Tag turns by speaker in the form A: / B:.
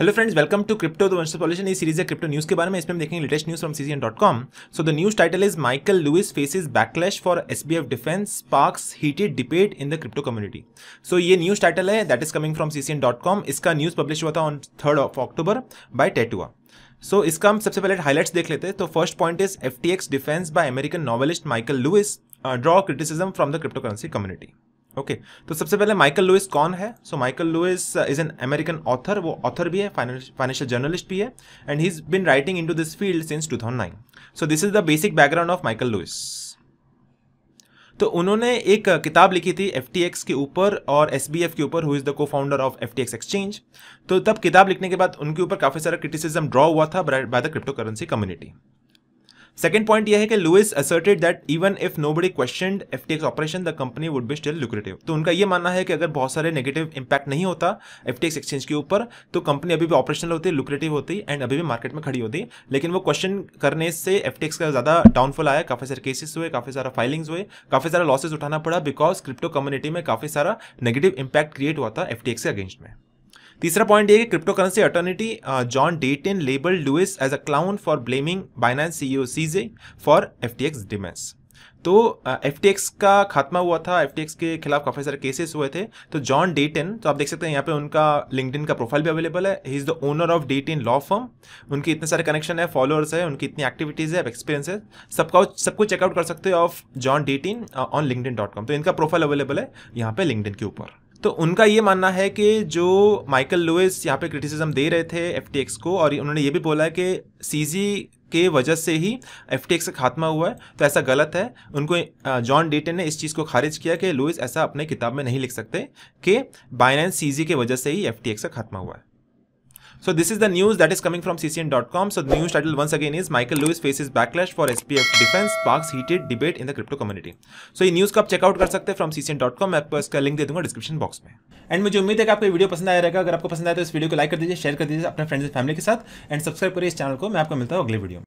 A: Hello friends welcome to crypto the pollution इस series है crypto news के बारे में इसमें हम देखेंगे latest news from C dot com so the news title is Michael Lewis faces backlash for S B F defence sparks heated debate in the crypto community so ये news title है that is coming from C dot com इसका news publish हुआ था on third of October by टेटुआ so इसका हम सबसे पहले हाईलाइट्स देख लेते हैं तो first point is F T X defence by American novelist Michael Lewis draw criticism from the crypto currency community okay okay, तो सबसे पहले माइकल लुइस कौन है so Michael Lewis is an American author वो ऑथर भी है financial journalist भी है and he is been writing in this field since 2009 so this is the basic background of Michael Louis तो उन्होंने एक uh, किताब लिखी थी एफ के ऊपर और एस के ऊपर who is the co founder of F exchange तो तब किताब लिखने के बाद उनके ऊपर काफ़ी सारा क्रिटिसिज्म ड्रॉ हुआ था by the crypto currency community second point यह है कि Lewis asserted that if no बड़ी question F T X operation the company would be still lucrative तो उनका ये मानना है कि अगर बहुत सारे नेगेटिव इंपैक्ट नहीं होता एक्स एक्सचेंज के ऊपर तो कंपनी अभी भी ऑपरेशनल होती लुक्रेटिव होती एंड अभी भी मार्केट में खड़ी होती लेकिन वो क्वेश्चन करने से एक्स का ज़्यादा डाउनफॉल आया काफ़ी सारे केसेस हुए काफ़ी सारा फाइलिंग्स हुए काफ़ी सारा लॉसेज उठाना पड़ा बिकॉज क्रिप्टो कम्युनिटी में काफ़ी सारा नेगेटिव इंपैक्ट क्रिएट हुआ था एफ के अगेंस्ट में तीसरा पॉइंट ये कि crypto currency attorney John Deaton label Lewis as a clown for blaming Binance C CJ for F T X demise तो एफ टी एक्स का खात्मा हुआ था एफ टी एक्स के खिलाफ काफ़ी सारे केसेस हुए थे तो जॉन डेटेन तो आप देख सकते हैं यहाँ पे उनका लिंकडिन का प्रोफाइल भी अवेलेबल है he is the owner of Deaton law firm उनके इतने सारे कनेक्शन है फॉलोअर्स है उनकी इतनी एक्टिविटीज़ है एक्सपीरियंस है सबका सबको चेकआउट कर सकते हो of John Deaton on LinkedIn dot com तो इनका प्रोफाइल अवेलेबल है यहाँ पे लिंकडिन के ऊपर तो उनका ये मानना है कि जो माइकल लुइस यहाँ पे क्रिटिसिज्म दे रहे थे एफ को और उन्होंने ये भी बोला कि सी के वजह से ही एफ टी का खात्मा हुआ है तो ऐसा गलत है उनको जॉन डेटन ने इस चीज़ को खारिज किया कि लुइस ऐसा अपने किताब में नहीं लिख सकते कि बाइनेंस सी के वजह से ही एफ का खात्मा हुआ है So this is the news that is coming from CCN.com. So the news title once again is Michael Lewis faces backlash for SPF defense sparks heated debate in the crypto community. So ये news को आप checkout कर सकते हैं from CCN.com. मैं आपको इसका link दे दूंगा डिस्क्रिप्शन बॉक्स में एंड मुझे उम्मीद है कि आपको वीडियो पसंद आया रहेगा अगर आपको पसंद आया तो इस वीडियो को लाइक कर दीजिए शेयर कर दीजिए अपने फ्रेंड्स एंड फैमिली के साथ एंड सब्सक्राइब करिए इस चैनल को मैं आपको मिलता हूँ अगले वीडियो में